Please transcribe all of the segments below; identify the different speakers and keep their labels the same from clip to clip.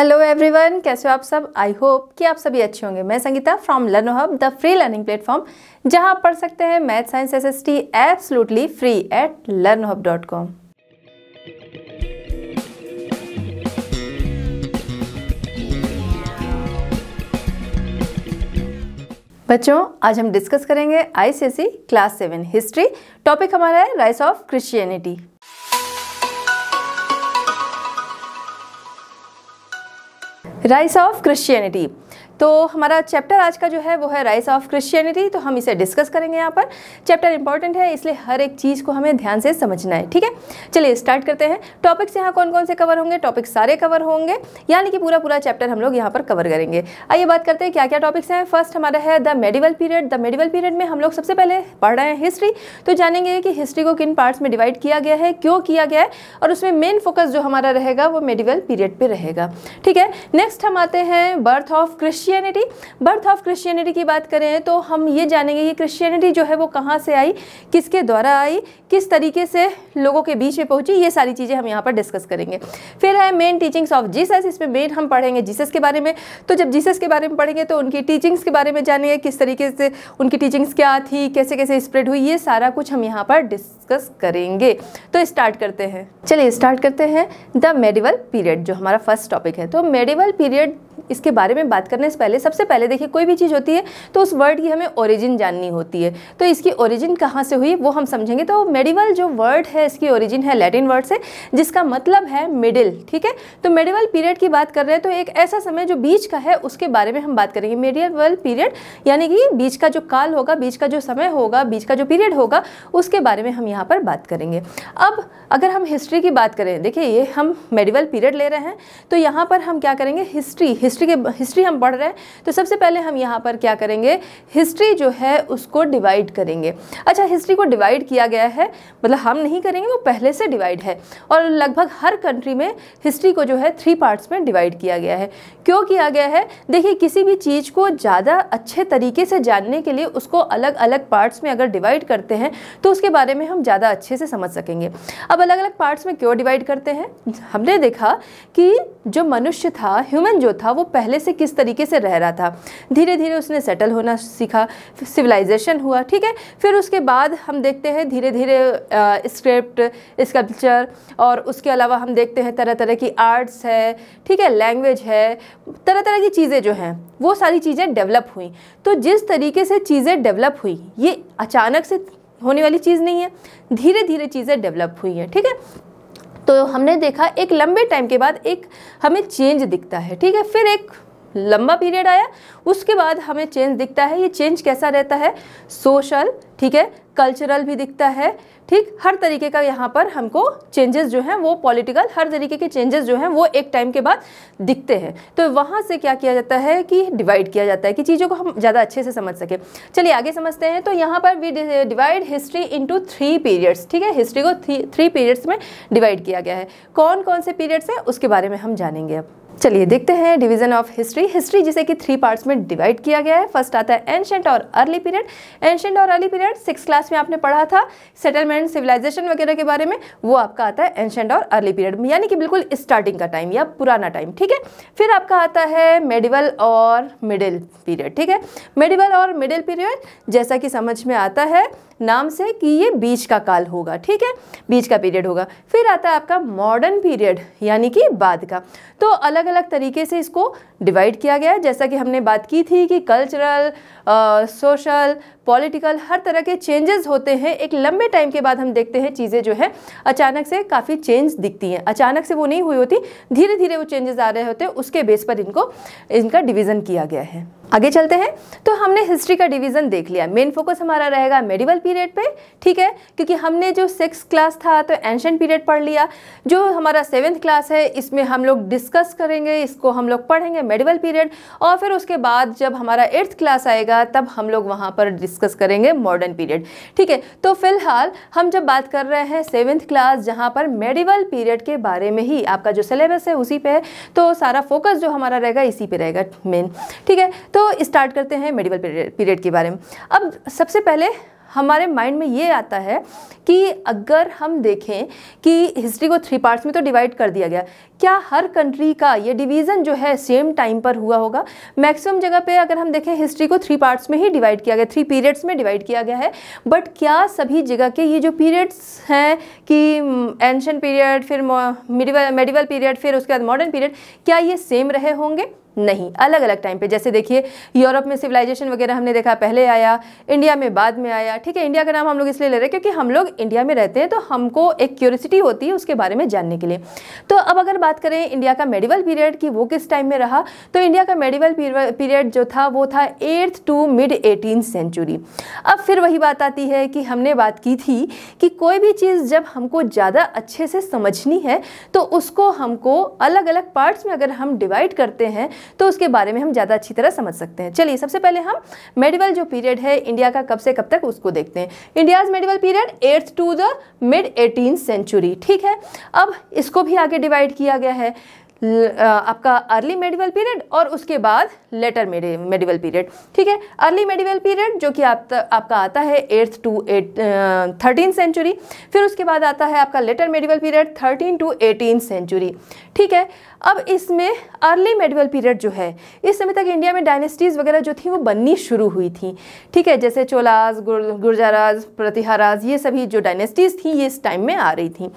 Speaker 1: Hello everyone कैसे हो आप सब आई होप कि आप सभी अच्छे होंगे मैं Sangeeta from Learno Hub the free learning platform जहां आप पढ़ सकते हैं मैथ साइंस टी absolutely free at Learno Hub dot com बच्चों आज हम डिस्कस करेंगे ICSE class seven history topic हमारा है rise of Christianity Rise of Christianity तो हमारा चैप्टर आज का जो है वो है राइस ऑफ क्रिश्चियनिटी तो हम इसे डिस्कस करेंगे यहाँ पर चैप्टर इंपॉर्टेंट है इसलिए हर एक चीज़ को हमें ध्यान से समझना है ठीक है चलिए स्टार्ट करते हैं टॉपिक्स यहाँ कौन कौन से कवर होंगे टॉपिक्स सारे कवर होंगे यानी कि पूरा पूरा चैप्टर हम लोग यहाँ पर कवर करेंगे आइए बात करते हैं क्या क्या टॉपिक्स हैं फर्स्ट हमारा है the medieval period the medieval period में हम लोग सबसे पहले पढ़ रहे हैं हिस्ट्री तो जानेंगे कि हिस्ट्री को किन पार्ट्स में डिवाइड किया गया है क्यों किया गया है और उसमें मेन फोकस जो हमारा रहेगा वो मेडिवल पीरियड पर रहेगा ठीक है नेक्स्ट हम आते हैं birth of Christian Christianity birth of Christianity की बात करें तो हम ये जानेंगे कि क्रिश्चियनिटी जो है वो कहाँ से आई किसके द्वारा आई किस तरीके से लोगों के बीच में पहुँची ये सारी चीज़ें हम यहाँ पर डिस्कस करेंगे फिर है मेन टीचिंग्स ऑफ जीसस इसमें मेन हम पढ़ेंगे जीसस के बारे में तो जब जीसस के बारे में पढ़ेंगे तो उनकी टीचिंग्स के बारे में जानेंगे किस तरीके से उनकी टीचिंग्स क्या थी कैसे कैसे स्प्रेड हुई ये सारा कुछ हम यहाँ पर डिस्कस करेंगे तो स्टार्ट करते हैं चलिए स्टार्ट करते हैं द मेडिवल पीरियड जो हमारा फर्स्ट टॉपिक है तो मेडिवल पीरियड इसके बारे में बात करने से पहले सबसे पहले देखिए कोई भी चीज़ होती है तो उस वर्ड की हमें ओरिजिन जाननी होती है तो इसकी ओरिजिन कहाँ से हुई वो हम समझेंगे तो मेडिवल जो वर्ड है इसकी ओरिजिन है लैटिन वर्ड से जिसका मतलब है मिडिल ठीक है तो मेडिवल पीरियड की बात कर रहे हैं तो एक ऐसा समय जो बीच का है उसके बारे में हम बात करेंगे मेडिवल पीरियड यानी कि बीच का जो काल होगा बीच का जो समय होगा बीच का जो पीरियड होगा उसके बारे में हम यहाँ पर बात करेंगे अब अगर हम हिस्ट्री की बात करें देखिए ये हम मेडिवल पीरियड ले रहे हैं तो यहाँ पर हम क्या करेंगे हिस्ट्री हिस्ट्री के हिस्ट्री हम पढ़ रहे हैं तो सबसे पहले हम यहाँ पर क्या करेंगे हिस्ट्री जो है उसको डिवाइड करेंगे अच्छा हिस्ट्री को डिवाइड किया गया है मतलब हम नहीं करेंगे वो पहले से डिवाइड है और लगभग हर कंट्री में हिस्ट्री को जो है थ्री पार्ट्स में डिवाइड किया गया है क्यों किया गया है देखिए किसी भी चीज़ को ज़्यादा अच्छे तरीके से जानने के लिए उसको अलग अलग पार्ट्स में अगर डिवाइड करते हैं तो उसके बारे में हम ज़्यादा अच्छे से समझ सकेंगे अब अलग अलग पार्ट्स में क्यों डिवाइड करते हैं हमने देखा कि जो मनुष्य था ह्यूमन जो था वो पहले से किस तरीके से रह रहा था धीरे धीरे उसने सेटल होना सीखा सिविलाइजेशन हुआ ठीक है फिर उसके बाद हम देखते हैं धीरे धीरे स्क्रिप्ट स्कल्पचर और उसके अलावा हम देखते हैं तरह तरह की आर्ट्स है ठीक है लैंग्वेज है तरह तरह की चीज़ें जो हैं वो सारी चीज़ें डेवलप हुई तो जिस तरीके से चीज़ें डेवलप हुई ये अचानक से होने वाली चीज़ नहीं है धीरे धीरे चीज़ें डेवलप हुई हैं ठीक है थीके? तो हमने देखा एक लंबे टाइम के बाद एक हमें चेंज दिखता है ठीक है फिर एक लंबा पीरियड आया उसके बाद हमें चेंज दिखता है ये चेंज कैसा रहता है सोशल ठीक है कल्चरल भी दिखता है ठीक हर तरीके का यहाँ पर हमको चेंजेस जो हैं वो पॉलिटिकल हर तरीके के चेंजेस जो हैं वो एक टाइम के बाद दिखते हैं तो वहाँ से क्या किया जाता है कि डिवाइड किया जाता है कि चीज़ों को हम ज़्यादा अच्छे से समझ सकें चलिए आगे समझते हैं तो यहाँ पर we divide history into three periods ठीक है हिस्ट्री को थ्री थ्री पीरियड्स में डिवाइड किया गया है कौन कौन से पीरियड्स हैं उसके बारे में हम जानेंगे अब चलिए देखते हैं डिवीजन ऑफ हिस्ट्री हिस्ट्री जिसे कि थ्री पार्ट्स में डिवाइड किया गया है फर्स्ट आता है एंशेंट और अर्ली पीरियड एंशेंट और अर्ली पीरियड सिक्स क्लास में आपने पढ़ा था सेटलमेंट सिविलाइजेशन वगैरह के बारे में वो आपका आता है एंशेंट और अर्ली पीरियड यानी कि बिल्कुल स्टार्टिंग का टाइम या पुराना टाइम ठीक है फिर आपका आता है मेडिवल और मिडिल पीरियड ठीक है मेडिवल और मिडिल पीरियड जैसा कि समझ में आता है नाम से कि ये बीच का काल होगा ठीक है बीच का पीरियड होगा फिर आता है आपका मॉडर्न पीरियड यानी कि बाद का तो अलग अलग तरीके से इसको डिवाइड किया गया है जैसा कि हमने बात की थी कि कल्चरल सोशल पॉलिटिकल हर तरह के चेंजेस होते हैं एक लंबे टाइम के बाद हम देखते हैं चीज़ें जो है अचानक से काफ़ी चेंज दिखती हैं अचानक से वो नहीं हुई होती धीरे धीरे वो चेंजेस आ रहे होते हैं उसके बेस पर इनको इनका डिवीज़न किया गया है आगे चलते हैं तो हमने हिस्ट्री का डिवीज़न देख लिया मेन फोकस हमारा रहेगा मेडिवल पीरियड पे ठीक है क्योंकि हमने जो सिक्स क्लास था तो एंशंट पीरियड पढ़ लिया जो हमारा सेवन्थ क्लास है इसमें हम लोग डिस्कस करेंगे इसको हम लोग पढ़ेंगे मेडिवल पीरियड और फिर उसके बाद जब हमारा एट्थ क्लास आएगा तब हम लोग वहाँ पर डिस्कस करेंगे मॉडर्न पीरियड ठीक है तो फिलहाल हम जब बात कर रहे हैं सेवन्थ क्लास जहाँ पर मेडिवल पीरियड के बारे में ही आपका जो सिलेबस है उसी पर है तो सारा फोकस जो हमारा रहेगा इसी पर रहेगा मेन ठीक है तो स्टार्ट करते हैं मेडिवल पीरियड के बारे में अब सबसे पहले हमारे माइंड में ये आता है कि अगर हम देखें कि हिस्ट्री को थ्री पार्ट्स में तो डिवाइड कर दिया गया क्या हर कंट्री का ये डिवीज़न जो है सेम टाइम पर हुआ होगा मैक्सिमम जगह पे अगर हम देखें हिस्ट्री को थ्री पार्ट्स में ही डिवाइड किया गया थ्री पीरियड्स में डिवाइड किया गया है बट क्या सभी जगह के ये जो पीरियड्स हैं कि एंशन हम्म, पीरियड फिर मेडिवल मेडिवल पीरियड फिर उसके बाद मॉडर्न पीरियड क्या ये सेम रहे होंगे नहीं अलग अलग टाइम पे जैसे देखिए यूरोप में सिविलाइजेशन वगैरह हमने देखा पहले आया इंडिया में बाद में आया ठीक है इंडिया का नाम हम लोग इसलिए ले रहे हैं क्योंकि हम लोग इंडिया में रहते हैं तो हमको एक क्यूरिसिटी होती है उसके बारे में जानने के लिए तो अब अगर बात करें इंडिया का मेडिवल पीरियड की वो किस टाइम में रहा तो इंडिया का मेडिवल पीरियड जो था वो था eighth to mid eighteen century अब फिर वही बात आती है कि हमने बात की थी कि कोई भी चीज़ जब हमको ज़्यादा अच्छे से समझनी है तो उसको हमको अलग अलग पार्ट्स में अगर हम डिवाइड करते हैं तो उसके बारे में हम ज़्यादा अच्छी तरह समझ सकते हैं चलिए सबसे पहले हम मेडिवल जो पीरियड है इंडिया का कब से कब तक उसको देखते हैं India's medieval period eighth to the mid eighteen century ठीक है अब इसको भी आगे डिवाइड किया गया है आपका अर्ली मेडिवल पीरियड और उसके बाद लेटर मेडिवल पीरियड ठीक है अर्ली मेडिवल पीरियड जो कि आप, आपका आता है eighth to eight thirteen century फिर उसके बाद आता है आपका later medieval period thirteen to eighteen century ठीक है अब इसमें अर्ली मेडिवल पीरियड जो है इस समय तक इंडिया में डायनेस्टीज़ वगैरह जो थी वो बननी शुरू हुई थी ठीक है जैसे चोलाज गुर, गुर्जाराज प्रतिहाराज ये सभी जो डायनेस्टीज़ थी ये इस टाइम में आ रही थी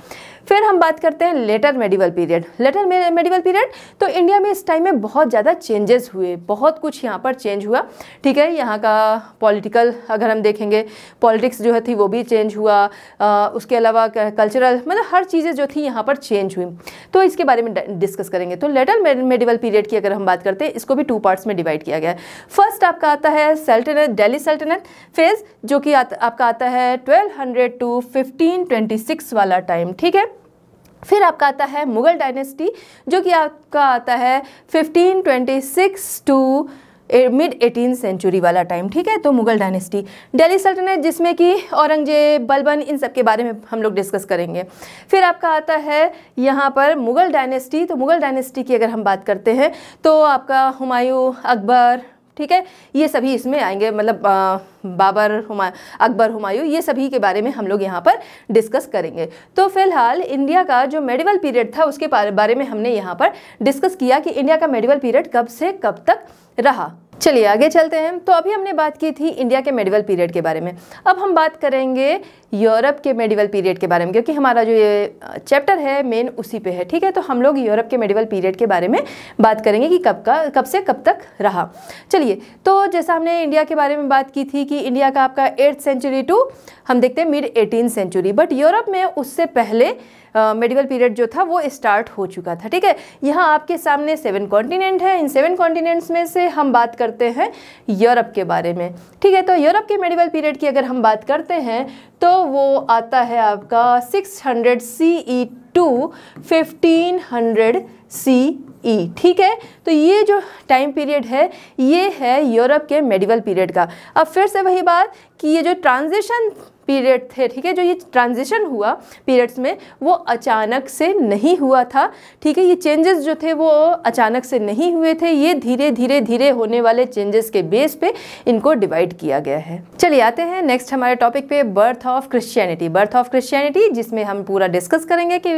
Speaker 1: फिर हम बात करते हैं later medieval period later medieval period तो इंडिया में इस टाइम में बहुत ज़्यादा चेंजेस हुए बहुत कुछ यहाँ पर चेंज हुआ ठीक है यहाँ का पॉलिटिकल अगर हम देखेंगे पॉलिटिक्स जो है थी वो भी चेंज हुआ आ, उसके अलावा कल्चरल मतलब हर चीज़ें जो थी यहाँ पर चेंज हुई तो इसके बारे में डिस्कस करेंगे तो लेटर मेडिवल पीरियड की अगर हम बात करते हैं इसको भी टू पार्ट्स में डिवाइड किया गया है फर्स्ट आपका आता है सल्टनत डेली सल्टनत फेज़ जो कि आपका आता है ट्वेल्व टू फिफ्टीन वाला टाइम ठीक है फिर आपका आता है मुग़ल डायनेस्टी जो कि आपका आता है 1526 टू मिड एटीन सेंचुरी वाला टाइम ठीक है तो मुगल डायनेस्टी दिल्ली सल्तनत जिसमें कि औरंगजेब बलबन इन सब के बारे में हम लोग डिस्कस करेंगे फिर आपका आता है यहाँ पर मुगल डायनेस्टी तो मुगल डायनेस्टी की अगर हम बात करते हैं तो आपका हुमायूं अकबर ठीक है ये सभी इसमें आएंगे मतलब बाबर हुमा अकबर हुमायूं ये सभी के बारे में हम लोग यहाँ पर डिस्कस करेंगे तो फिलहाल इंडिया का जो मेडिवल पीरियड था उसके बारे में हमने यहाँ पर डिस्कस किया कि इंडिया का मेडिवल पीरियड कब से कब तक रहा चलिए आगे चलते हैं तो अभी हमने बात की थी इंडिया के मेडिवल पीरियड के बारे में अब हम बात करेंगे यूरोप के मेडिवल पीरियड के बारे में क्योंकि हमारा जो ये चैप्टर है मेन उसी पे है ठीक है तो हम लोग यूरोप के मेडिवल पीरियड के बारे में बात करेंगे कि कब का कब से कब तक रहा चलिए तो जैसा हमने इंडिया के बारे में बात की थी कि इंडिया का आपका एट्थ सेंचुरी टू हम देखते हैं mid eighteen century but Europe में उससे पहले मेडिकल पीरियड जो था वो स्टार्ट हो चुका था ठीक है यहाँ आपके सामने सेवन कॉन्टिनेंट हैं इन सेवन कॉन्टिनेंट्स में से हम बात करते हैं यूरोप के बारे में ठीक है तो यूरोप के मेडिकल पीरियड की अगर हम बात करते हैं तो वो आता है आपका six hundred C E to fifteen hundred C E ठीक है तो ये जो टाइम पीरियड है ये है यूरोप के मेडिवल पीरियड का अब फिर से वही बात कि ये जो ट्रांजिशन पीरियड थे ठीक है जो ये ट्रांजिशन हुआ पीरियड्स में वो अचानक से नहीं हुआ था ठीक है ये चेंजेस जो थे वो अचानक से नहीं हुए थे ये धीरे धीरे धीरे होने वाले चेंजेस के बेस पे इनको डिवाइड किया गया है चलिए आते हैं नेक्स्ट हमारे टॉपिक पे birth of Christianity birth of Christianity जिसमें हम पूरा डिस्कस करेंगे कि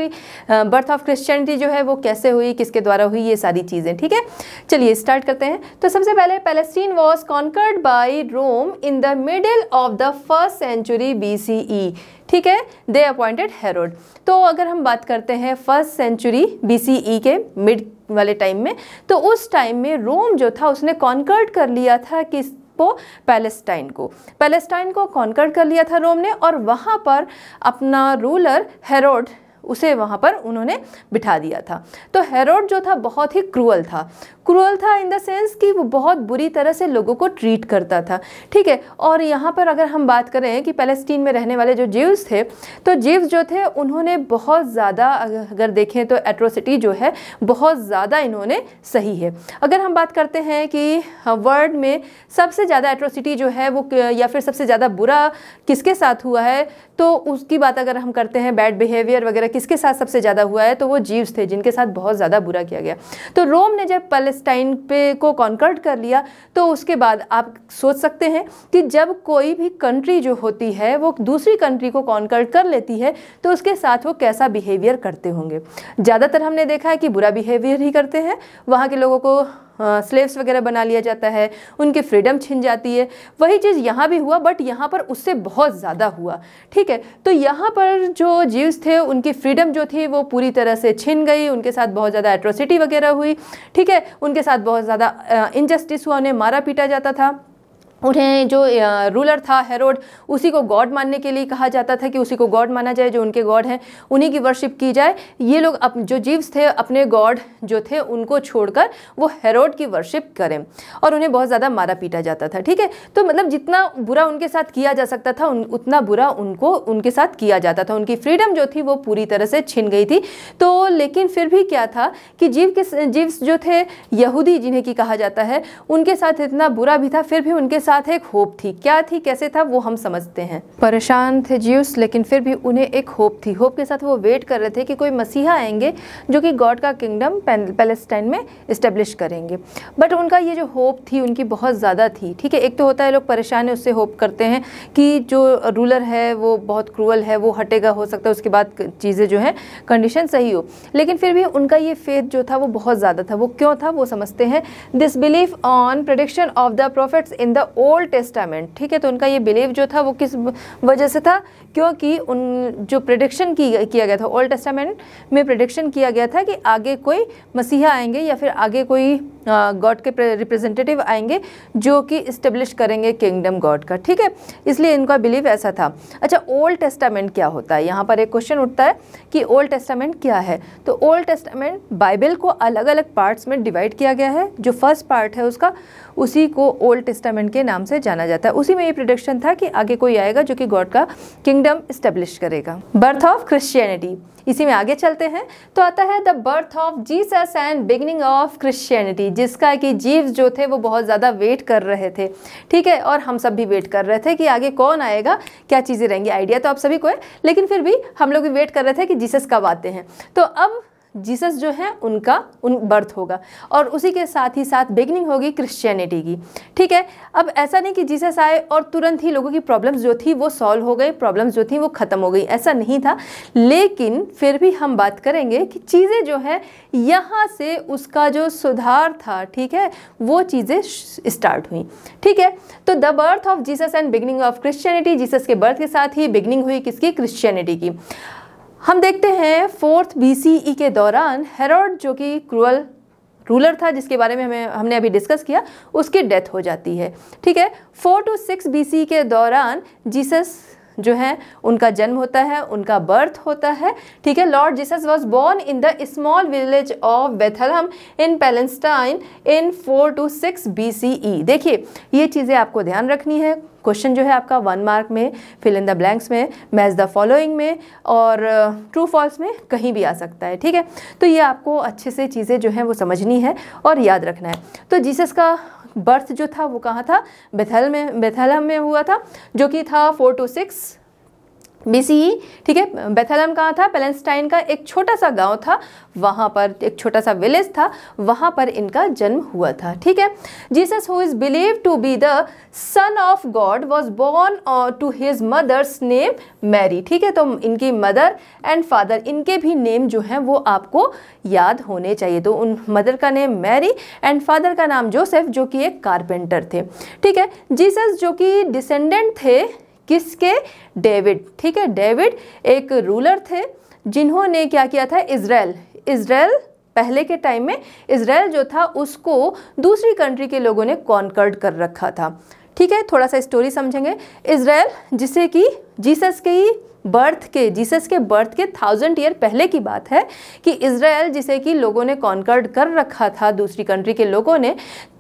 Speaker 1: बर्थ ऑफ क्रिश्चियनिटी जो है वो कैसे हुई किसके द्वारा हुई ये सारी चीज़ें ठीक है चलिए स्टार्ट करते हैं तो सबसे पहले Palestine was conquered by Rome in the middle of the first century B C E ठीक है दे अपॉइंटेड हेरोड तो अगर हम बात करते हैं first century B C E के मिड वाले टाइम में तो उस टाइम में रोम जो था उसने कॉन्कर्ट कर लिया था किस को पैलेस्टाइन को पैलेस्टाइन को कॉन्कर्ट कर लिया था रोम ने और वहाँ पर अपना रूलर हेरोड उसे वहाँ पर उन्होंने बिठा दिया था तो हेरोड जो था बहुत ही क्रूअल था क्रूअल था इन द सेंस कि वो बहुत बुरी तरह से लोगों को ट्रीट करता था ठीक है और यहाँ पर अगर हम बात करें कि पैलेस्टीन में रहने वाले जो जीव्स थे तो जीव्स जो थे उन्होंने बहुत ज़्यादा अगर देखें तो एट्रोसिटी जो है बहुत ज़्यादा इन्होंने सही है अगर हम बात करते हैं कि वर्ल्ड हाँ, में सबसे ज़्यादा एट्रोसिटी जो है वो या फिर सबसे ज़्यादा बुरा किसके साथ हुआ है तो उसकी बात अगर हम करते हैं बैड बिहेवियर वगैरह किसके साथ सबसे ज़्यादा हुआ है तो वो जीव्स थे जिनके साथ बहुत ज़्यादा बुरा किया गया तो रोम ने जब पैलेस पैलेस्टाइन पे को कॉन्कर्ट कर लिया तो उसके बाद आप सोच सकते हैं कि जब कोई भी कंट्री जो होती है वो दूसरी कंट्री को कॉन्कर्ट कर लेती है तो उसके साथ वो कैसा बिहेवियर करते होंगे ज़्यादातर हमने देखा है कि बुरा बिहेवियर ही करते हैं वहाँ के लोगों को स्लेव्स हाँ, वगैरह बना लिया जाता है उनकी फ्रीडम छिन जाती है वही चीज़ यहाँ भी हुआ बट यहाँ पर उससे बहुत ज़्यादा हुआ ठीक है तो यहाँ पर जो जीव्स थे उनकी फ्रीडम जो थी वो पूरी तरह से छिन गई उनके साथ बहुत ज़्यादा एट्रोसिटी वगैरह हुई ठीक है उनके साथ बहुत ज़्यादा इनजस्टिस हुआ उन्हें मारा पीटा जाता था उन्हें जो रूलर था हेरोड उसी को गॉड मानने के लिए कहा जाता था कि उसी को गॉड माना जाए जो उनके गॉड हैं उन्हीं की वर्शिप की जाए ये लोग अप, जो जीव्स थे अपने गॉड जो थे उनको छोड़कर वो हेरोड की वर्शिप करें और उन्हें बहुत ज़्यादा मारा पीटा जाता था ठीक है तो मतलब जितना बुरा उनके साथ किया जा सकता था उन, उतना बुरा उनको उनके साथ किया जाता था उनकी फ्रीडम जो थी वो पूरी तरह से छिन गई थी तो लेकिन फिर भी क्या था कि जीव के जीव्स जो थे यहूदी जिन्हें की कहा जाता है उनके साथ इतना बुरा भी था फिर भी उनके साथ एक होप थी क्या थी कैसे था वो हम समझते हैं परेशान थे ज्यूस लेकिन फिर भी उन्हें एक होप थी होप के साथ वो वेट कर रहे थे कि कोई मसीहा आएंगे जो कि गॉड का किंगडम पैलेस्टाइन में इस्टेब्लिश करेंगे बट उनका ये जो होप थी उनकी बहुत ज़्यादा थी ठीक है एक तो होता है लोग परेशान है उससे होप करते हैं कि जो रूलर है वो बहुत क्रूअल है वो हटेगा हो सकता है उसके बाद चीज़ें जो हैं कंडीशन सही हो लेकिन फिर भी उनका ये फेथ जो था वो बहुत ज़्यादा था वो क्यों था वो समझते हैं this believe on prediction of the prophets in the Old Testament ठीक है तो उनका ये बिलीव जो था वो किस वजह से था क्योंकि उन जो प्रडिक्शन की किया गया था ओल्ड टेस्टामेंट में प्रडिक्शन किया गया था कि आगे कोई मसीहा आएंगे या फिर आगे कोई गॉड के रिप्रेजेंटेटिव आएंगे जो कि इस्टेब्लिश करेंगे किंगडम गॉड का ठीक है इसलिए इनका बिलीव ऐसा था अच्छा ओल्ड टेस्टामेंट क्या होता है यहाँ पर एक क्वेश्चन उठता है कि ओल्ड टेस्टामेंट क्या है तो ओल्ड टेस्टामेंट बाइबल को अलग अलग पार्ट्स में डिवाइड किया गया है जो फर्स्ट पार्ट है उसका उसी को ओल्ड टेस्टामेंट के नाम से जाना जाता है उसी में ये प्रोडक्शन था कि आगे कोई आएगा जो कि गॉड का किंगडम किंगडम इस्टेब्लिश करेगा बर्थ ऑफ क्रिश्चियनिटी इसी में आगे चलते हैं तो आता है the birth of Jesus and beginning of Christianity जिसका कि जीव जो थे वो बहुत ज़्यादा वेट कर रहे थे ठीक है और हम सब भी वेट कर रहे थे कि आगे कौन आएगा क्या चीज़ें रहेंगी आइडिया तो आप सभी को है लेकिन फिर भी हम लोग भी वेट कर रहे थे कि जीसस कब आते हैं तो अब जीसस जो है उनका उन बर्थ होगा और उसी के साथ ही साथ बिगनिंग होगी क्रिश्चियनिटी की ठीक है अब ऐसा नहीं कि जीसस आए और तुरंत ही लोगों की प्रॉब्लम्स जो थी वो सॉल्व हो गई प्रॉब्लम्स जो थी वो ख़त्म हो गई ऐसा नहीं था लेकिन फिर भी हम बात करेंगे कि चीज़ें जो है यहाँ से उसका जो सुधार था ठीक है वो चीज़ें स्टार्ट हुई ठीक है तो the birth of Jesus and beginning of Christianity Jesus के बर्थ के साथ ही बिगनिंग हुई किसकी क्रिश्चियनिटी की हम देखते हैं फोर्थ बी e के दौरान हेरोड जो कि क्रूअल रूलर था जिसके बारे में हमें हमने अभी डिस्कस किया उसकी डेथ हो जाती है ठीक है four to six B e के दौरान जीसस जो हैं उनका जन्म होता है उनका बर्थ होता है ठीक है Lord Jesus was born in the small village of Bethlehem in Palestine in four to six B C E देखिए ये चीज़ें आपको ध्यान रखनी है क्वेश्चन जो है आपका वन मार्क में फिल इन द ब्लैंक्स में मैच द फॉलोइंग में और ट्रू फॉल्स में कहीं भी आ सकता है ठीक है तो ये आपको अच्छे से चीज़ें जो हैं वो समझनी है और याद रखना है तो जीसस का बर्थ जो था वो कहाँ था बेथल में बेथलम में हुआ था जो कि था फोर टू सिक्स बीसीई ठीक है बेथलम कहाँ था पेलेंस्टाइन का एक छोटा सा गांव था वहाँ पर एक छोटा सा विलेज था वहाँ पर इनका जन्म हुआ था ठीक है Jesus who is believe to be the son of God was born to his mother's name Mary ठीक है तो इनकी मदर एंड फादर इनके भी नेम जो हैं वो आपको याद होने चाहिए तो उन मदर का नेम मैरी एंड फादर का नाम जोसेफ जो कि एक कारपेंटर थे ठीक है जीसस जो कि डिसेंडेंट थे किसके डेविड ठीक है डेविड एक रूलर थे जिन्होंने क्या किया था इसराइल इसराइल पहले के टाइम में इसराइल जो था उसको दूसरी कंट्री के लोगों ने कॉन्कर्ड कर रखा था ठीक है थोड़ा सा स्टोरी समझेंगे इसराइल जिसे कि जीसस के ही बर्थ के जीसस के बर्थ के थाउजेंड ईयर पहले की बात है कि इसराइल जिसे कि लोगों ने कॉन्कर्ड कर रखा था दूसरी कंट्री के लोगों ने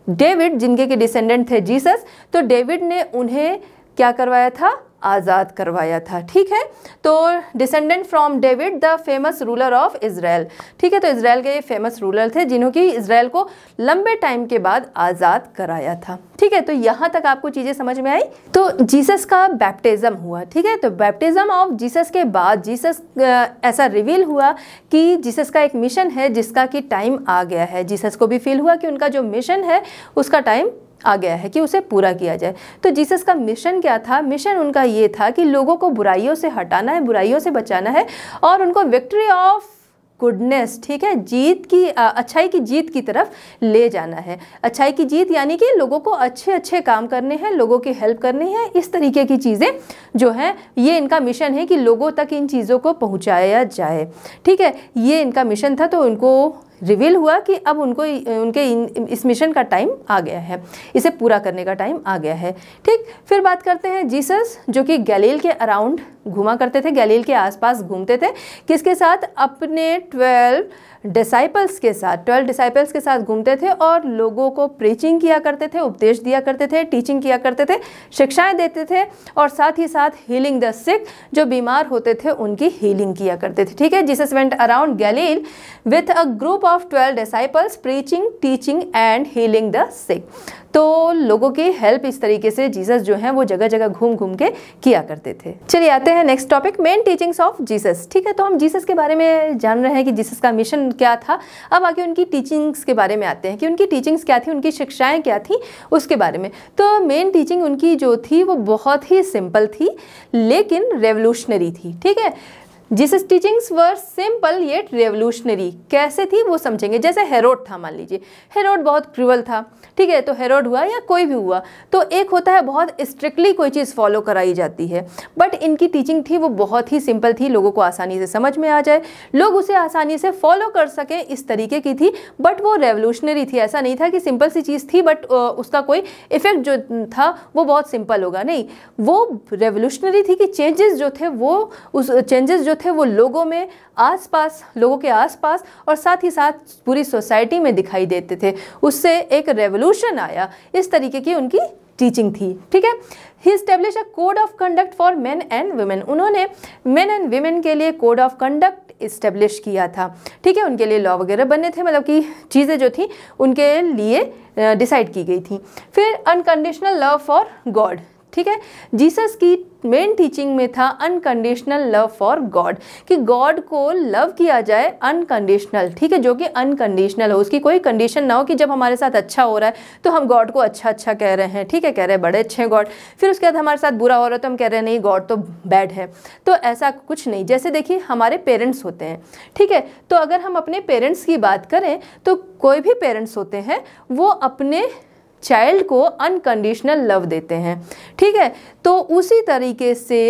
Speaker 1: डेविड जिनके के डिसेंडेंट थे जीसस तो डेविड ने उन्हें क्या करवाया था आज़ाद करवाया था ठीक है तो descendant from David the famous ruler of Israel ठीक है तो इसराइल के ये फेमस रूलर थे जिन्हों की इसराइल को लंबे टाइम के बाद आज़ाद कराया था ठीक है तो यहाँ तक आपको चीज़ें समझ में आई तो जीसस का बैप्टिज़म हुआ ठीक है तो बैप्टिज़म ऑफ जीसस के बाद जीसस ऐसा रिवील हुआ कि जीसस का एक मिशन है जिसका कि टाइम आ गया है जीसस को भी फील हुआ कि उनका जो मिशन है उसका टाइम आ गया है कि उसे पूरा किया जाए तो जीसस का मिशन क्या था मिशन उनका ये था कि लोगों को बुराइयों से हटाना है बुराइयों से बचाना है और उनको विक्ट्री ऑफ गुडनेस ठीक है जीत की अच्छाई की जीत की तरफ ले जाना है अच्छाई की जीत यानी कि लोगों को अच्छे अच्छे काम करने हैं लोगों की हेल्प करनी है इस तरीके की चीज़ें जो हैं ये इनका मिशन है कि लोगों तक इन चीज़ों को पहुंचाया जाए ठीक है ये इनका मिशन था तो उनको रिवील हुआ कि अब उनको उनके इन, इस मिशन का टाइम आ गया है इसे पूरा करने का टाइम आ गया है ठीक फिर बात करते हैं जीसस जो कि गलील के अराउंड घुमा करते थे गलील के आसपास घूमते थे किसके साथ अपने ट्वेल्व डिसाइपल्स के साथ ट्वेल्व डिसाइपल्स के साथ घूमते थे और लोगों को प्रीचिंग किया करते थे उपदेश दिया करते थे टीचिंग किया करते थे शिक्षाएं देते थे और साथ ही साथ हीलिंग द सिक जो बीमार होते थे उनकी हीलिंग किया करते थे ठीक है Jesus went around Galilee with a group of twelve disciples preaching teaching and healing the sick तो लोगों की हेल्प इस तरीके से जीसस जो है वो जगह जगह घूम घूम के किया करते थे चलिए आते हैं next topic main teachings of Jesus ठीक है तो हम जीसस के बारे में जान रहे हैं कि जीसस का मिशन क्या था अब आगे उनकी टीचिंग्स के बारे में आते हैं कि उनकी टीचिंग्स क्या थी उनकी शिक्षाएँ क्या थी उसके बारे में तो मेन टीचिंग उनकी जो थी वो बहुत ही सिंपल थी लेकिन रेवोल्यूशनरी थी ठीक है जिस teachings were simple yet revolutionary कैसे थी वो समझेंगे जैसे हेरोड था मान लीजिए हेरोड बहुत क्रूअल था ठीक है तो हेरोड हुआ या कोई भी हुआ तो एक होता है बहुत स्ट्रिक्टली कोई चीज़ फॉलो कराई जाती है बट इनकी टीचिंग थी वो बहुत ही सिंपल थी लोगों को आसानी से समझ में आ जाए लोग उसे आसानी से फॉलो कर सकें इस तरीके की थी बट वो रेवोल्यूशनरी थी ऐसा नहीं था कि सिंपल सी चीज़ थी बट उसका कोई इफेक्ट जो था वो बहुत सिंपल होगा नहीं वो रेवोल्यूशनरी थी कि चेंजेस जो थे वो उस चेंजेस जो थे वो लोगों में आसपास लोगों के आसपास और साथ ही साथ पूरी सोसाइटी में दिखाई देते थे उससे एक रेवोल्यूशन आया इस तरीके की उनकी टीचिंग थी ठीक है he establish a code of conduct for men and women उन्होंने मेन एंड वुमेन के लिए कोड ऑफ कंडक्ट इस्टेब्लिश किया था ठीक है उनके लिए लॉ वगैरह बने थे मतलब कि चीज़ें जो थी उनके लिए डिसाइड की गई थी फिर अनकंडीशनल लव फॉर गॉड ठीक है जीसस की मेन टीचिंग में था अनकंडीशनल लव फॉर गॉड कि गॉड को लव किया जाए अनकंडीशनल ठीक है जो कि अनकंडीशनल हो उसकी कोई कंडीशन ना हो कि जब हमारे साथ अच्छा हो रहा है तो हम गॉड को अच्छा अच्छा कह रहे हैं ठीक है कह रहे हैं बड़े अच्छे हैं गॉड फिर उसके बाद हमारे साथ बुरा हो रहा है तो हम कह रहे हैं नहीं गॉड तो बैड है तो ऐसा कुछ नहीं जैसे देखिए हमारे पेरेंट्स होते हैं ठीक है तो अगर हम अपने पेरेंट्स की बात करें तो कोई भी पेरेंट्स होते हैं वो अपने चाइल्ड को अनकंडीशनल लव देते हैं ठीक है तो उसी तरीके से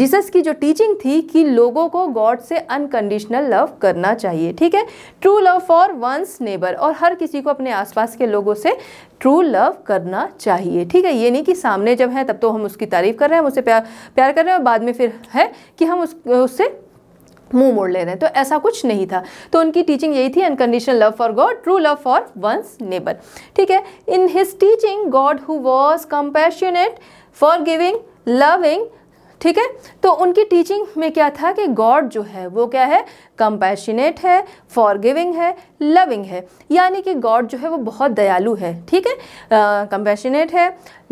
Speaker 1: जीसस की जो टीचिंग थी कि लोगों को गॉड से अनकंडीशनल लव करना चाहिए ठीक है true love for one's neighbour और हर किसी को अपने आसपास के लोगों से ट्रू लव करना चाहिए ठीक है ये नहीं कि सामने जब है तब तो हम उसकी तारीफ़ कर रहे हैं हम उससे प्यार प्यार कर रहे हैं और बाद में फिर है कि हम उस उससे मुंह मोड़ ले रहे हैं तो ऐसा कुछ नहीं था तो उनकी टीचिंग यही थी unconditional love for God true love for one's neighbour ठीक है in his teaching God who was compassionate for giving loving ठीक है तो उनकी टीचिंग में क्या था कि गॉड जो है वो क्या है कंपैशनेट है फॉरगिविंग है लविंग है यानी कि गॉड जो है वो बहुत दयालु है ठीक है कंपैशनेट है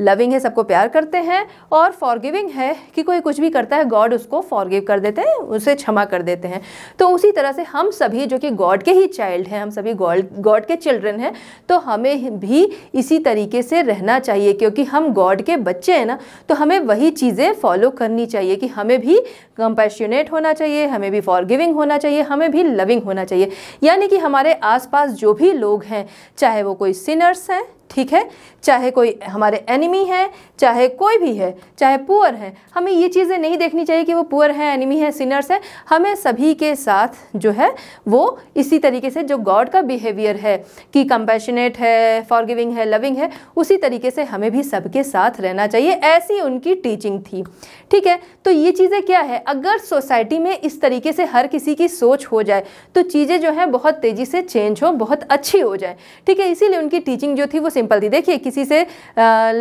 Speaker 1: लविंग है सबको प्यार करते हैं और फॉरगिविंग है कि कोई कुछ भी करता है गॉड उसको फॉरगिव कर देते हैं उसे क्षमा कर देते हैं तो उसी तरह से हम सभी जो कि गॉड के ही चाइल्ड हैं हम सभी गॉड गॉड के चिल्ड्रन हैं तो हमें भी इसी तरीके से रहना चाहिए क्योंकि हम गॉड के बच्चे हैं ना तो हमें वही चीज़ें फॉलो करनी चाहिए कि हमें भी कंपैशनेट होना चाहिए हमें भी फॉरगिविंग होना चाहिए चाहिए हमें भी लविंग होना चाहिए यानी कि हमारे आसपास जो भी लोग हैं चाहे वो कोई सिनर्स हैं ठीक है चाहे कोई हमारे एनिमी है चाहे कोई भी है चाहे पुअर है हमें ये चीज़ें नहीं देखनी चाहिए कि वो पुअर हैं एनिमी है सिनर्स है हमें सभी के साथ जो है वो इसी तरीके से जो गॉड का बिहेवियर है कि कंपैशनेट है फॉरगिविंग है लविंग है उसी तरीके से हमें भी सबके साथ रहना चाहिए ऐसी उनकी टीचिंग थी ठीक है तो ये चीज़ें क्या है अगर सोसाइटी में इस तरीके से हर किसी की सोच हो जाए तो चीज़ें जो हैं बहुत तेज़ी से चेंज हो बहुत अच्छी हो जाए ठीक है इसीलिए उनकी टीचिंग जो थी वो सिंपल थी देखिए किसी से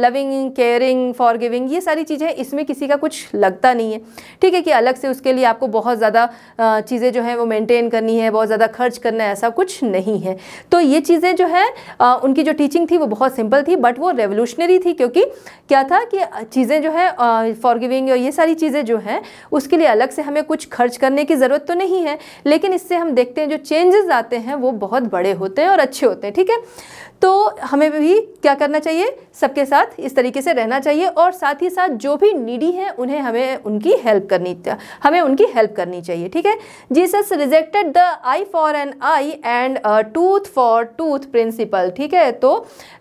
Speaker 1: लविंग केयरिंग फॉर गिविंग ये सारी चीज़ें इसमें किसी का कुछ लगता नहीं है ठीक है कि अलग से उसके लिए आपको बहुत ज़्यादा चीज़ें जो हैं वो मेंटेन करनी है बहुत ज़्यादा खर्च करना है ऐसा कुछ नहीं है तो ये चीज़ें जो है उनकी जो टीचिंग थी वो बहुत सिंपल थी बट वो रेवोल्यूशनरी थी क्योंकि क्या था कि चीज़ें जो है फॉर गिविंग और ये सारी चीज़ें जो हैं उसके लिए अलग से हमें कुछ खर्च करने की ज़रूरत तो नहीं है लेकिन इससे हम देखते हैं जो चेंजेस आते हैं वो बहुत बड़े होते हैं और अच्छे होते हैं ठीक है तो हमें भी क्या करना चाहिए सबके साथ इस तरीके से रहना चाहिए और साथ ही साथ जो भी नीडी हैं उन्हें हमें उनकी हेल्प करनी हमें उनकी हेल्प करनी चाहिए ठीक है Jesus rejected the eye for an eye and tooth for tooth principle ठीक है तो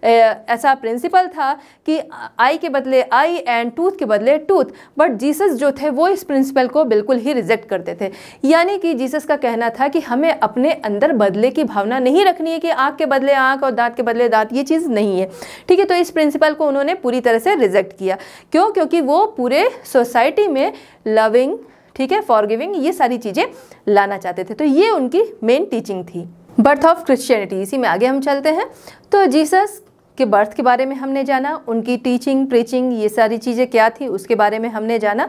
Speaker 1: ऐसा प्रिंसिपल था कि आई के बदले आई एंड टूथ के बदले टूथ बट जीसस जो थे वो इस प्रिंसिपल को बिल्कुल ही रिजेक्ट करते थे यानी कि जीसस का कहना था कि हमें अपने अंदर बदले की भावना नहीं रखनी है कि आँख के बदले आँख और दाँत के बदले दांत ये चीज़ नहीं है ठीक है तो इस प्रिंसिपल को उन्होंने पूरी तरह से रिजेक्ट किया क्यों क्योंकि वो पूरे सोसाइटी में लविंग ठीक है फॉर ये सारी चीज़ें लाना चाहते थे तो ये उनकी मेन टीचिंग थी बर्थ ऑफ क्रिश्चियनिटी इसी में आगे हम चलते हैं तो जीसस के बर्थ के बारे में हमने जाना उनकी टीचिंग प्रीचिंग ये सारी चीज़ें क्या थी उसके बारे में हमने जाना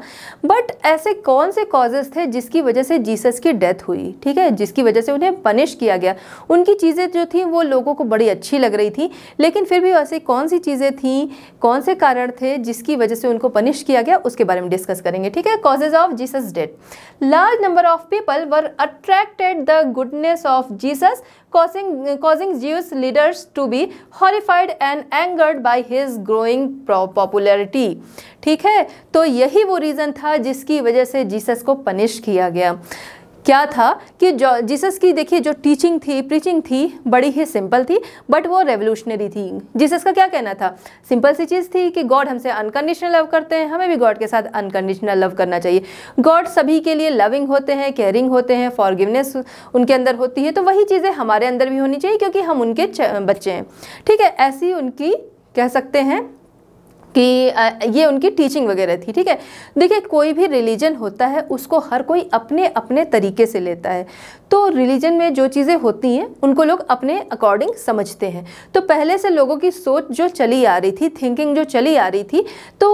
Speaker 1: बट ऐसे कौन से कॉजेज़ थे जिसकी वजह से जीसस की डेथ हुई ठीक है जिसकी वजह से उन्हें पनिश किया गया उनकी चीज़ें जो थी वो लोगों को बड़ी अच्छी लग रही थी लेकिन फिर भी ऐसी कौन सी चीज़ें थी कौन से कारण थे जिसकी वजह से उनको पनिश किया गया उसके बारे में डिस्कस करेंगे ठीक है causes of Jesus death large number of people were attracted the goodness of Jesus causing, causing Jewish leaders to be horrified and angered by his growing popularity. ठीक है तो यही वो रीज़न था जिसकी वजह से जीसस को पनिश किया गया क्या था कि जो जीसस की देखिए जो टीचिंग थी प्रीचिंग थी बड़ी ही सिंपल थी बट वो रेवोल्यूशनरी थी जीसस का क्या कहना था सिंपल सी चीज़ थी कि गॉड हमसे अनकंडीशनल लव करते हैं हमें भी गॉड के साथ अनकंडीशनल लव करना चाहिए गॉड सभी के लिए लविंग होते हैं केयरिंग होते हैं फॉरगिवनेस उनके अंदर होती है तो वही चीज़ें हमारे अंदर भी होनी चाहिए क्योंकि हम उनके बच्चे हैं ठीक है ऐसी उनकी कह सकते हैं कि ये उनकी टीचिंग वगैरह थी ठीक है देखिए कोई भी रिलीजन होता है उसको हर कोई अपने अपने तरीके से लेता है तो रिलीजन में जो चीज़ें होती हैं उनको लोग अपने अकॉर्डिंग समझते हैं तो पहले से लोगों की सोच जो चली आ रही थी थिंकिंग जो चली आ रही थी तो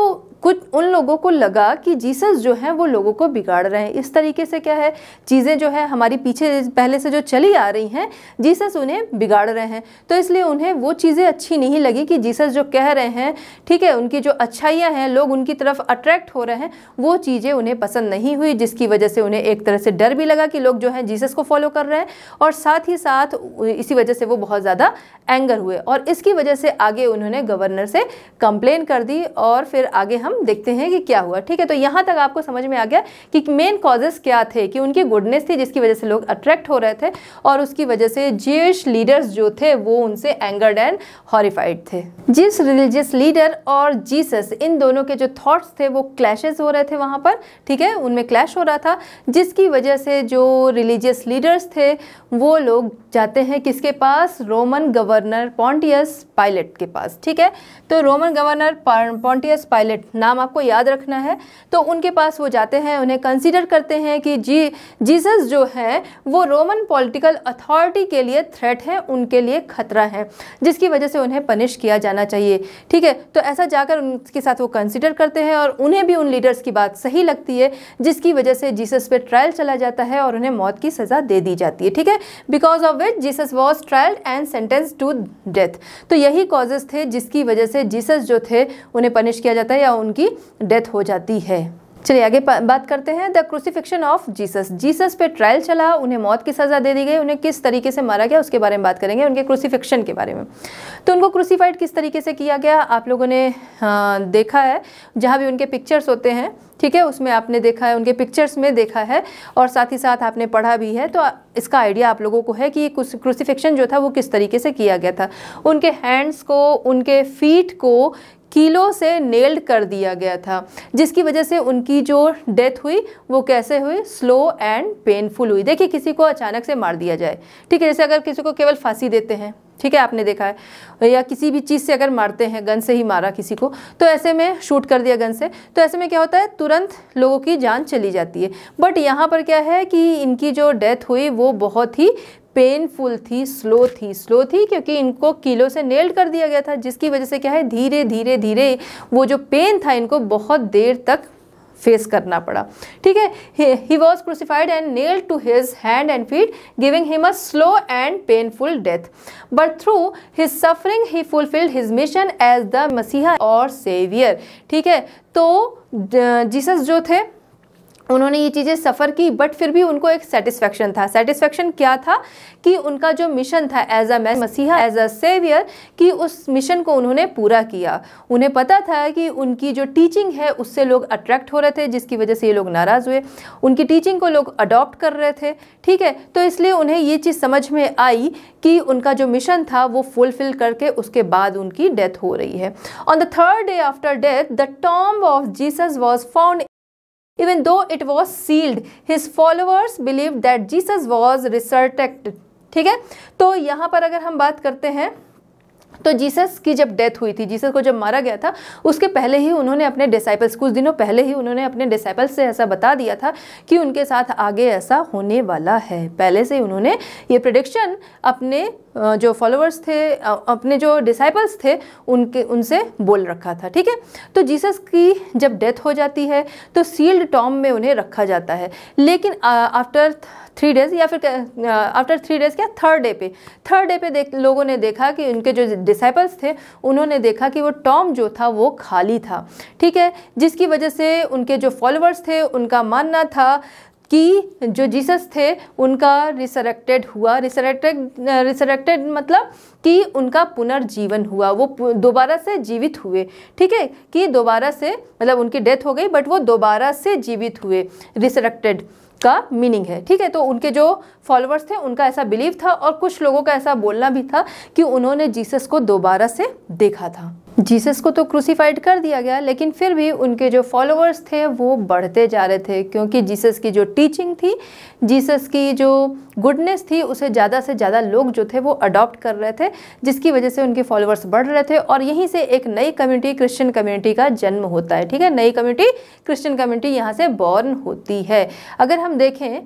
Speaker 1: कुछ उन लोगों को लगा कि जीसस जो है वो लोगों को बिगाड़ रहे हैं इस तरीके से क्या है चीज़ें जो है हमारी पीछे पहले से जो चली आ रही हैं जीसस उन्हें बिगाड़ रहे हैं तो इसलिए उन्हें वो चीज़ें अच्छी नहीं लगी कि जीसस जो कह रहे हैं ठीक है उनकी जो अच्छाइयाँ हैं लोग उनकी तरफ अट्रैक्ट हो रहे हैं वो चीज़ें उन्हें पसंद नहीं हुई जिसकी वजह से उन्हें एक तरह से डर भी लगा कि लोग जो है जीसस को फॉलो कर रहे हैं और साथ ही साथ इसी वजह से वो बहुत ज़्यादा एंगर हुए और इसकी वजह से आगे उन्होंने गवर्नर से कंप्लेन कर दी और फिर आगे हम हम देखते हैं कि क्या हुआ ठीक है तो यहाँ तक आपको समझ में आ गया कि मेन कॉजेस क्या थे कि उनकी गुडनेस थी जिसकी वजह से लोग अट्रैक्ट हो रहे थे और उसकी वजह से जीविश लीडर्स जो थे वो उनसे एंगर्ड एंड हॉरीफाइड थे जिस रिलीजियस लीडर और जीसस इन दोनों के जो थाट्स थे वो क्लैशेज हो रहे थे वहाँ पर ठीक है उनमें क्लैश हो रहा था जिसकी वजह से जो रिलीजियस लीडर्स थे वो लोग जाते हैं किसके पास रोमन गवर्नर पॉन्टियस पायलट के पास ठीक है तो रोमन गवर्नर पॉन्टियस पायलट नाम आपको याद रखना है तो उनके पास वो जाते हैं उन्हें कंसिडर करते हैं कि जी जीसस जो है वो रोमन पॉलिटिकल अथॉरिटी के लिए थ्रेट है उनके लिए खतरा है जिसकी वजह से उन्हें पनिश किया जाना चाहिए ठीक है तो ऐसा जाकर उनके साथ वो कंसिडर करते हैं और उन्हें भी उन लीडर्स की बात सही लगती है जिसकी वजह से जीसस पर ट्रायल चला जाता है और उन्हें मौत की सज़ा दे दी जाती है ठीक है because of which Jesus was trial and sentence to death तो यही कॉजेस थे जिसकी वजह से जीसस जो थे उन्हें पनिश किया जाता है या उनकी डेथ हो जाती है चलिए आगे बात करते हैं the crucifixion of Jesus Jesus पे ट्रायल चला उन्हें मौत की सज़ा दे दी गई उन्हें किस तरीके से मारा गया उसके बारे में बात करेंगे उनके क्रूसिफिक्शन के बारे में तो उनको क्रूसीफाइड किस तरीके से किया गया आप लोगों ने आ, हाँ, देखा है जहाँ भी उनके पिक्चर्स होते हैं ठीक है उसमें आपने देखा है उनके पिक्चर्स में देखा है और साथ ही साथ आपने पढ़ा भी है तो इसका आइडिया आप लोगों को है कि क्रूसीफिक्शन जो था वो किस तरीके से किया गया था उनके हैंड्स को उनके फीट को कीलों से नेल्ड कर दिया गया था जिसकी वजह से उनकी जो डेथ हुई वो कैसे हुई स्लो एंड पेनफुल हुई देखिए किसी को अचानक से मार दिया जाए ठीक है जैसे अगर किसी को केवल फांसी देते हैं ठीक है आपने देखा है या किसी भी चीज़ से अगर मारते हैं गन से ही मारा किसी को तो ऐसे में शूट कर दिया गन से तो ऐसे में क्या होता है तुरंत लोगों की जान चली जाती है बट यहाँ पर क्या है कि इनकी जो डेथ हुई वो बहुत ही पेनफुल थी स्लो थी स्लो थी क्योंकि इनको कीलों से नेल्ड कर दिया गया था जिसकी वजह से क्या है धीरे धीरे धीरे वो जो पेन था इनको बहुत देर तक फेस करना पड़ा ठीक है he was crucified and nail to his hand and feet giving him a slow and painful death but through his suffering he fulfilled his mission as the messiah और सेवियर ठीक है तो जीसस जो थे उन्होंने ये चीज़ें सफ़र की बट फिर भी उनको एक सेटिस्फेक्शन था सेटिस्फेक्शन क्या था कि उनका जो मिशन था as a mess messiah as a saviour कि उस मिशन को उन्होंने पूरा किया उन्हें पता था कि उनकी जो टीचिंग है उससे लोग अट्रैक्ट हो रहे थे जिसकी वजह से ये लोग नाराज़ हुए उनकी टीचिंग को लोग अडॉप्ट कर रहे थे ठीक है तो इसलिए उन्हें ये चीज़ समझ में आई कि उनका जो मिशन था वो फुलफ़िल करके उसके बाद उनकी डेथ हो रही है on the third day after death the tomb of Jesus was found Even though it was sealed, his followers believed that Jesus was resurrected. ठीक है तो यहाँ पर अगर हम बात करते हैं तो जीसस की जब डेथ हुई थी जीसस को जब मारा गया था उसके पहले ही उन्होंने अपने डिसाइपल्स कुछ दिनों पहले ही उन्होंने अपने डिसाइपल्स से ऐसा बता दिया था कि उनके साथ आगे ऐसा होने वाला है पहले से उन्होंने ये प्रडिक्शन अपने जो फॉलोअर्स थे अपने जो डिसाइपल्स थे उनके उनसे बोल रखा था ठीक है तो जीसस की जब डेथ हो जाती है तो सील्ड टॉम में उन्हें रखा जाता है लेकिन आफ्टर थ्री डेज या फिर आफ्टर थ्री डेज क्या थर्ड डे पे थर्ड डे पे देख लोगों ने देखा कि उनके जो डिसाइपल्स थे उन्होंने देखा कि वो टॉम जो था वो खाली था ठीक है जिसकी वजह से उनके जो फॉलोअर्स थे उनका मानना था कि जो जीसस थे उनका रिसरेक्टेड हुआ रिसरेक्टेड रिसरेक्टेड मतलब कि उनका पुनर्जीवन हुआ वो दोबारा से जीवित हुए ठीक है कि दोबारा से मतलब उनकी डेथ हो गई बट वो दोबारा से जीवित हुए रिसरेक्टेड का मीनिंग है ठीक है तो उनके जो फॉलोअर्स थे उनका ऐसा बिलीव था और कुछ लोगों का ऐसा बोलना भी था कि उन्होंने जीसस को दोबारा से देखा था जीसस को तो क्रूसीफाइड कर दिया गया लेकिन फिर भी उनके जो फॉलोअर्स थे वो बढ़ते जा रहे थे क्योंकि जीसस की जो टीचिंग थी जीसस की जो गुडनेस थी उसे ज़्यादा से ज़्यादा लोग जो थे वो अडॉप्ट कर रहे थे जिसकी वजह से उनके फॉलोअर्स बढ़ रहे थे और यहीं से एक नई कम्युनिटी क्रिश्चियन कम्युनिटी का जन्म होता है ठीक है नई कम्युनिटी क्रिश्चियन कम्युनिटी यहाँ से बॉर्न होती है अगर हम देखें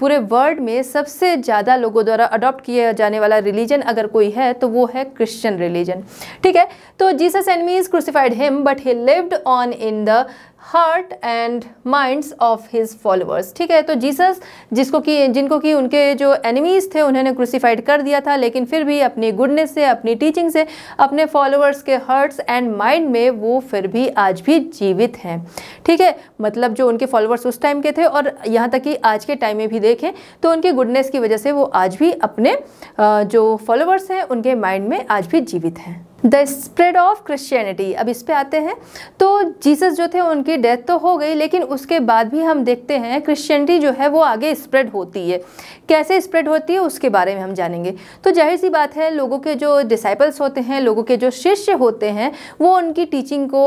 Speaker 1: पूरे वर्ल्ड में सबसे ज़्यादा लोगों द्वारा अडॉप्ट किया जाने वाला रिलीजन अगर कोई है तो वो है क्रिश्चियन रिलीजन ठीक है तो Jesus enemy is crucified him but he lived on in the heart and minds of his followers ठीक है तो जीसस जिसको कि जिनको कि उनके जो एनिमीज़ थे उन्होंने क्रूसीफाइड कर दिया था लेकिन फिर भी अपनी गुडनेस से अपनी टीचिंग से अपने फॉलोअर्स के हर्ट्स एंड माइंड में वो फिर भी आज भी जीवित हैं ठीक है मतलब जो उनके फॉलोअर्स उस टाइम के थे और यहाँ तक कि आज के टाइम में भी देखें तो उनकी गुडनेस की वजह से वो आज भी अपने जो फॉलोअर्स हैं उनके माइंड में आज भी जीवित हैं द स्प्रेड ऑफ क्रिश्चियनिटी अब इस पे आते हैं तो जीसस जो थे उनकी डेथ तो हो गई लेकिन उसके बाद भी हम देखते हैं क्रिश्चियनिटी जो है वो आगे स्प्रेड होती है कैसे स्प्रेड होती है उसके बारे में हम जानेंगे तो जाहिर सी बात है लोगों के जो डिसाइपल्स होते हैं लोगों के जो शिष्य होते हैं वो उनकी टीचिंग को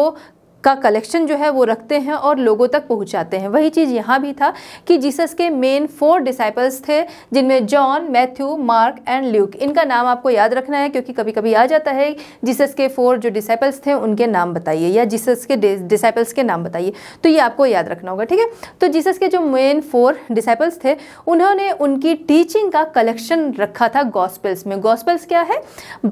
Speaker 1: का कलेक्शन जो है वो रखते हैं और लोगों तक पहुँचाते हैं वही चीज़ यहाँ भी था कि जीसस के मेन फोर डिसाइपल्स थे जिनमें John Matthew Mark and Luke इनका नाम आपको याद रखना है क्योंकि कभी कभी आ जाता है जीसस के फोर जो डिसाइपल्स थे उनके नाम बताइए या जीसस के डिसाइपल्स के नाम बताइए तो ये आपको याद रखना होगा ठीक है तो जीसस के जो मेन फोर डिसाइपल्स थे उन्होंने उनकी टीचिंग का कलेक्शन रखा था गॉस्पल्स में गॉस्पल्स क्या है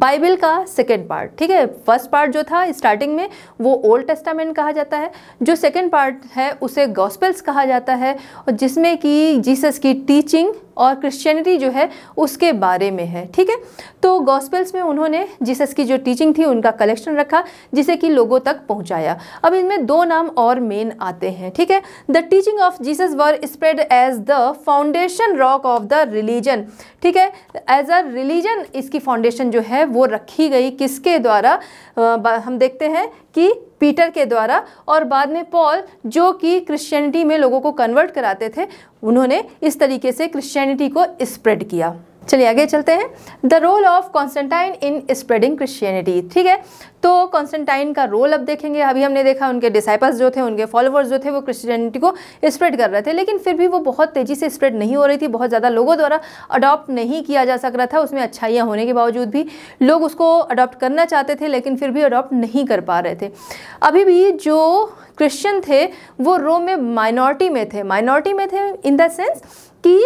Speaker 1: बाइबल का सेकेंड पार्ट ठीक है फर्स्ट पार्ट जो था स्टार्टिंग में वो ओल्ड टेस्टामेंट कॉन्वेंट कहा जाता है जो सेकेंड पार्ट है उसे गॉस्पल्स कहा जाता है और जिसमें कि जीसस की टीचिंग और क्रिश्चियनिटी जो है उसके बारे में है ठीक है तो गॉस्पल्स में उन्होंने जीसस की जो टीचिंग थी उनका कलेक्शन रखा जिसे कि लोगों तक पहुंचाया अब इनमें दो नाम और मेन आते हैं ठीक है the teaching of Jesus were spread as the foundation rock of the religion ठीक है एज अ रिलीजन इसकी फाउंडेशन जो है वो रखी गई किसके द्वारा हम देखते हैं कि पीटर के द्वारा और बाद में पॉल जो कि क्रिश्चियनिटी में लोगों को कन्वर्ट कराते थे उन्होंने इस तरीके से क्रिश्चियनिटी को स्प्रेड किया चलिए आगे चलते हैं the role of Constantine in spreading Christianity ठीक है तो कॉन्स्टेंटाइन का रोल अब देखेंगे अभी हमने देखा उनके डिसाइपल्स जो थे उनके फॉलोअर्स जो थे वो क्रिश्चियनिटी को स्प्रेड कर रहे थे लेकिन फिर भी वो बहुत तेज़ी से स्प्रेड नहीं हो रही थी बहुत ज़्यादा लोगों द्वारा अडॉप्ट नहीं किया जा सक रहा था उसमें अच्छाइयाँ होने के बावजूद भी लोग उसको अडॉप्ट करना चाहते थे लेकिन फिर भी अडॉप्ट नहीं कर पा रहे थे अभी भी जो क्रिश्चियन थे वो रोम में माइनॉरिटी में थे माइनॉरिटी में थे इन द सेंस कि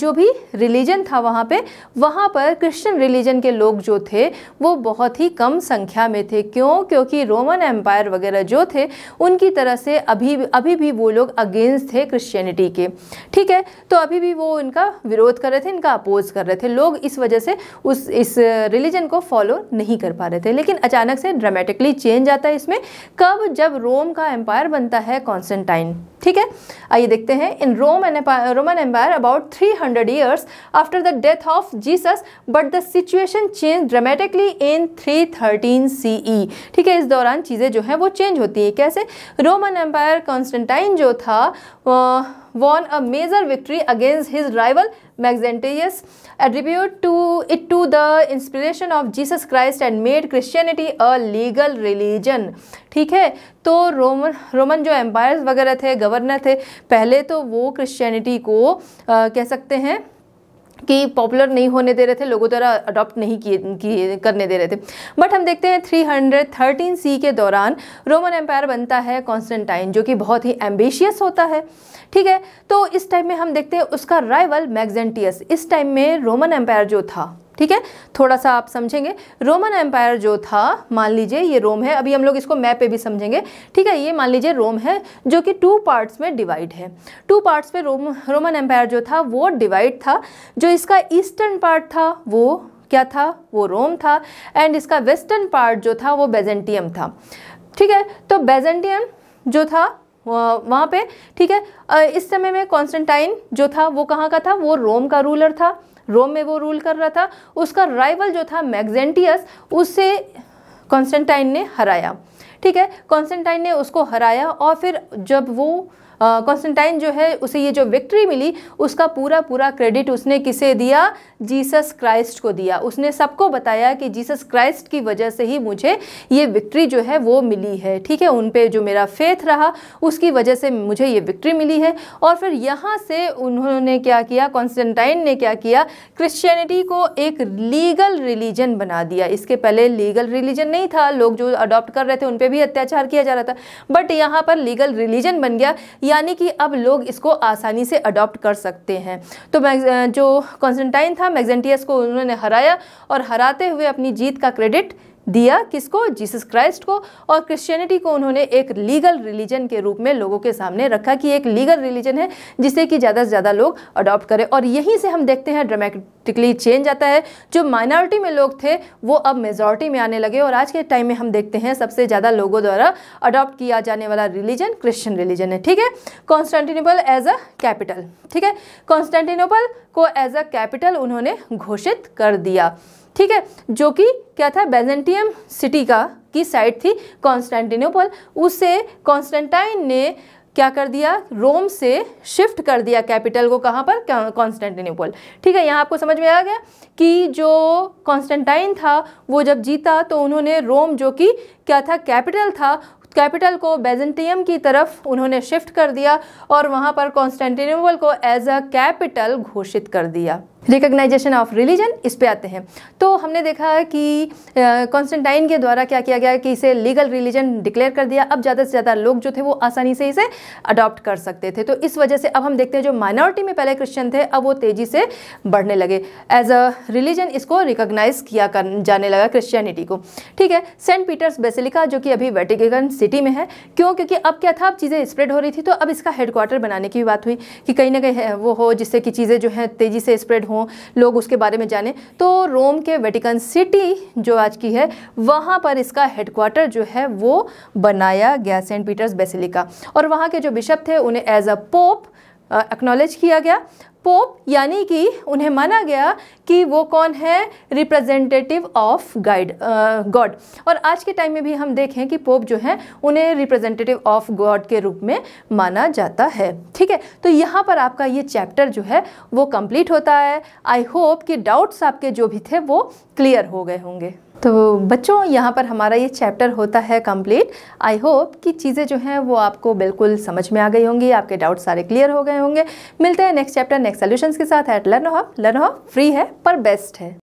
Speaker 1: जो भी रिलीजन था वहाँ पे वहाँ पर क्रिश्चियन रिलीजन के लोग जो थे वो बहुत ही कम संख्या में थे क्यों क्योंकि रोमन एम्पायर वगैरह जो थे उनकी तरह से अभी अभी भी वो लोग अगेंस्ट थे क्रिश्चियनिटी के ठीक है तो अभी भी वो इनका विरोध कर रहे थे इनका अपोज कर रहे थे लोग इस वजह से उस इस रिलीजन को फॉलो नहीं कर पा रहे थे लेकिन अचानक से ड्रामेटिकली चेंज आता है इसमें कब जब रोम का एम्पायर बनता है कॉन्स्टेंटाइन ठीक है आइए देखते हैं in Rome and Roman empire about 300 hundred years after the death of Jesus but the situation change dramatically in 313 thirteen CE ठीक है इस दौरान चीज़ें जो हैं वो चेंज होती हैं कैसे रोमन एम्पायर कॉन्स्टेंटाइन जो था won a major victory against his rival Maxentius, attribute to it to the inspiration of Jesus Christ and made Christianity a legal religion. ठीक है तो रोमन रोमन जो एम्पायर्स वगैरह थे गवर्नर थे पहले तो वो क्रिश्चियनिटी को आ, कह सकते हैं कि पॉपुलर नहीं होने दे रहे थे लोगों द्वारा अडॉप्ट नहीं किए किए करने दे रहे थे बट हम देखते हैं 313 सी के दौरान रोमन एम्पायर बनता है कॉन्स्टेंटाइन जो कि बहुत ही एम्बिशियस होता है ठीक है तो इस टाइम में हम देखते हैं उसका राइवल मैग्जेंटियस इस टाइम में रोमन एम्पायर जो था ठीक है थोड़ा सा आप समझेंगे रोमन एम्पायर जो था मान लीजिए ये रोम है अभी हम लोग इसको मैप पे भी समझेंगे ठीक है ये मान लीजिए रोम है जो कि टू पार्ट्स में डिवाइड है टू पार्ट्स में रोम रोमन एम्पायर जो था वो डिवाइड था जो इसका ईस्टर्न पार्ट था वो क्या था वो रोम था एंड इसका वेस्टर्न पार्ट जो था वो बेजेंटियम था ठीक है तो बेजेंटियम जो था वहाँ पे ठीक है इस समय में कॉन्स्टेंटाइन जो था वो कहाँ का था वो रोम का रूलर था रोम में वो रूल कर रहा था उसका राइवल जो था मैगजेंटियस उसे कॉन्स्टेंटाइन ने हराया ठीक है कॉन्स्टेंटाइन ने उसको हराया और फिर जब वो कॉन्स्टेंटाइन जो है उसे ये जो विक्ट्री मिली उसका पूरा पूरा क्रेडिट उसने किसे दिया जीसस क्राइस्ट को दिया उसने सबको बताया कि जीसस क्राइस्ट की वजह से ही मुझे ये विक्ट्री जो है वो मिली है ठीक है उन पर जो मेरा फेथ रहा उसकी वजह से मुझे ये विक्ट्री मिली है और फिर यहाँ से उन्होंने क्या किया कॉन्स्टेंटाइन ने क्या किया क्रिश्चियनिटी को एक लीगल रिलीजन बना दिया इसके पहले लीगल रिलीजन नहीं था लोग जो अडॉप्ट कर रहे थे उन पर भी अत्याचार किया जा रहा था बट यहाँ पर लीगल रिलीजन बन गया यानी कि अब लोग इसको आसानी से अडॉप्ट कर सकते हैं तो जो कॉन्स्टेंटाइन था मैगजेंटियस को उन्होंने हराया और हराते हुए अपनी जीत का क्रेडिट दिया किसको जीसस क्राइस्ट को और क्रिश्चियनिटी को उन्होंने एक लीगल रिलीजन के रूप में लोगों के सामने रखा कि एक लीगल रिलीजन है जिसे कि ज़्यादा से ज़्यादा लोग अडॉप्ट करें और यहीं से हम देखते हैं ड्रामेटिकली चेंज आता है जो माइनॉरिटी में लोग थे वो अब मेजोरिटी में आने लगे और आज के टाइम में हम देखते हैं सबसे ज़्यादा लोगों द्वारा अडॉप्ट किया जाने वाला रिलीजन क्रिश्चन रिलीजन है ठीक है कॉन्स्टेंटिनोपल एज अ कैपिटल ठीक है कॉन्स्टेंटिनोपल को एज अ कैपिटल उन्होंने घोषित कर दिया ठीक है जो कि क्या था बेजेंटियम सिटी का की साइट थी कॉन्स्टेंटिनोपल उसे कॉन्स्टेंटाइन ने क्या कर दिया रोम से शिफ्ट कर दिया कैपिटल को कहाँ पर कॉन्स्टेंटिनोपल ठीक है यहाँ आपको समझ में आ गया कि जो कॉन्स्टेंटाइन था वो जब जीता तो उन्होंने रोम जो कि क्या था कैपिटल था कैपिटल को बेजेंटियम की तरफ उन्होंने शिफ्ट कर दिया और वहाँ पर कॉन्स्टेंटिनोपल को एज अ कैपिटल घोषित कर दिया रिकग्नाइजेशन ऑफ रिलीजन इस पे आते हैं तो हमने देखा है कि कॉन्स्टेंटाइन के द्वारा क्या किया गया कि इसे लीगल रिलीजन डिक्लेयर कर दिया अब ज़्यादा से ज़्यादा लोग जो थे वो आसानी से इसे अडॉप्ट कर सकते थे तो इस वजह से अब हम देखते हैं जो माइनॉरिटी में पहले क्रिश्चियन थे अब वो तेज़ी से बढ़ने लगे एज अ रिलीजन इसको रिकोगनाइज़ किया कर जाने लगा क्रिश्चियनिटी को ठीक है सेंट पीटर्स बेसिलिका जो कि अभी वेटिकन सिटी में है क्यों क्योंकि अब क्या था अब चीज़ें स्प्रेड हो रही थी तो अब इसका हेडक्वार्टर बनाने की बात हुई कि कहीं ना कहीं वो हो जिससे कि चीज़ें जो हैं तेज़ी से स्प्रेड हों लोग उसके बारे में जाने तो रोम के वेटिकन सिटी जो आज की है वहाँ पर इसका हेडक्वार्टर जो है वो बनाया गया सेंट पीटर्स बेसिलिका और वहाँ के जो बिशप थे उन्हें एज अ पोप एक्नॉलेज किया गया पोप यानी कि उन्हें माना गया कि वो कौन है रिप्रेजेंटेटिव ऑफ गाइड गॉड और आज के टाइम में भी हम देखें कि पोप जो है उन्हें रिप्रेजेंटेटिव ऑफ गॉड के रूप में माना जाता है ठीक है तो यहाँ पर आपका ये चैप्टर जो है वो कंप्लीट होता है आई होप कि डाउट्स आपके जो भी थे वो क्लियर हो गए होंगे तो बच्चों यहाँ पर हमारा ये चैप्टर होता है कंप्लीट आई होप कि चीज़ें जो हैं वो आपको बिल्कुल समझ में आ गई होंगी आपके डाउट सारे क्लियर हो गए होंगे मिलते हैं नेक्स्ट चैप्टर नेक्स्ट सोल्यूशन के साथ at learn hop learn hop free है पर बेस्ट है